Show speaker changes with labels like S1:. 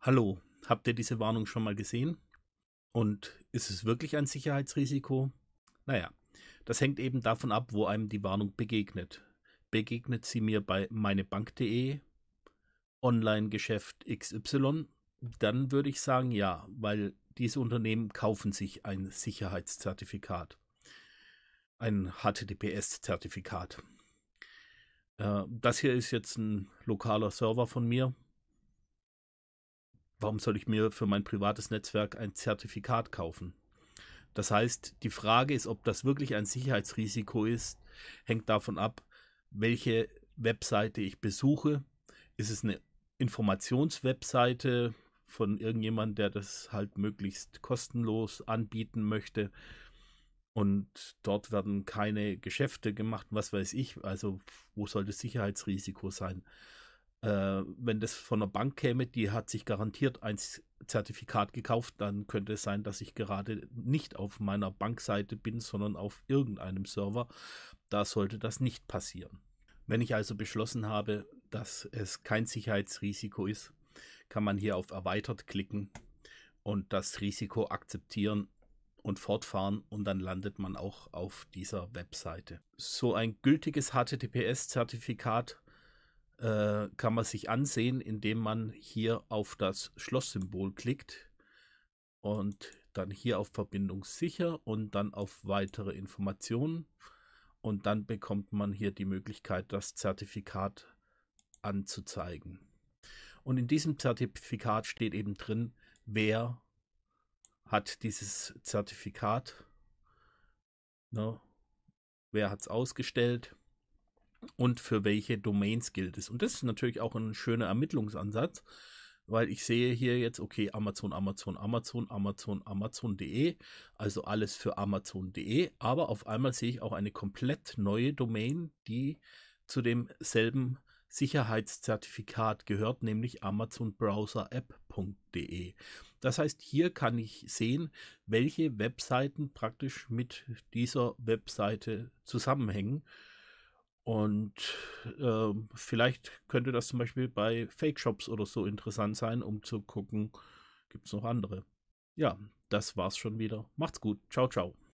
S1: Hallo, habt ihr diese Warnung schon mal gesehen? Und ist es wirklich ein Sicherheitsrisiko? Naja, das hängt eben davon ab, wo einem die Warnung begegnet. Begegnet sie mir bei meinebank.de, Online-Geschäft XY, dann würde ich sagen ja, weil diese Unternehmen kaufen sich ein Sicherheitszertifikat, ein HTTPS-Zertifikat. Äh, das hier ist jetzt ein lokaler Server von mir, warum soll ich mir für mein privates Netzwerk ein Zertifikat kaufen? Das heißt, die Frage ist, ob das wirklich ein Sicherheitsrisiko ist, hängt davon ab, welche Webseite ich besuche. Ist es eine Informationswebseite von irgendjemandem, der das halt möglichst kostenlos anbieten möchte? Und dort werden keine Geschäfte gemacht, was weiß ich. Also wo soll das Sicherheitsrisiko sein? äh, wenn das von einer Bank käme, die hat sich garantiert ein Zertifikat gekauft, dann könnte es sein, dass ich gerade nicht auf meiner Bankseite bin, sondern auf irgendeinem Server. Da sollte das nicht passieren. Wenn ich also beschlossen habe, dass es kein Sicherheitsrisiko ist, kann man hier auf Erweitert klicken und das Risiko akzeptieren und fortfahren und dann landet man auch auf dieser Webseite. So ein gültiges HTTPS-Zertifikat äh, kann man sich ansehen, indem man hier auf das Schlosssymbol klickt und dann hier auf Verbindung sicher und dann auf weitere Informationen und dann bekommt man hier die Möglichkeit, das Zertifikat anzuzeigen. Und in diesem Zertifikat steht eben drin, wer hat dieses Zertifikat, ne? wer hat es ausgestellt und für welche Domains gilt es. Und das ist natürlich auch ein schöner Ermittlungsansatz, weil ich sehe hier jetzt, okay, Amazon, Amazon, Amazon, Amazon, Amazon.de, also alles für Amazon.de, aber auf einmal sehe ich auch eine komplett neue Domain, die zu demselben Sicherheitszertifikat gehört, nämlich Amazon Browser amazonbrowserapp.de. Das heißt, hier kann ich sehen, welche Webseiten praktisch mit dieser Webseite zusammenhängen und ähm, vielleicht könnte das zum Beispiel bei Fake-Shops oder so interessant sein, um zu gucken, gibt es noch andere. Ja, das war's schon wieder. Macht's gut. Ciao, ciao.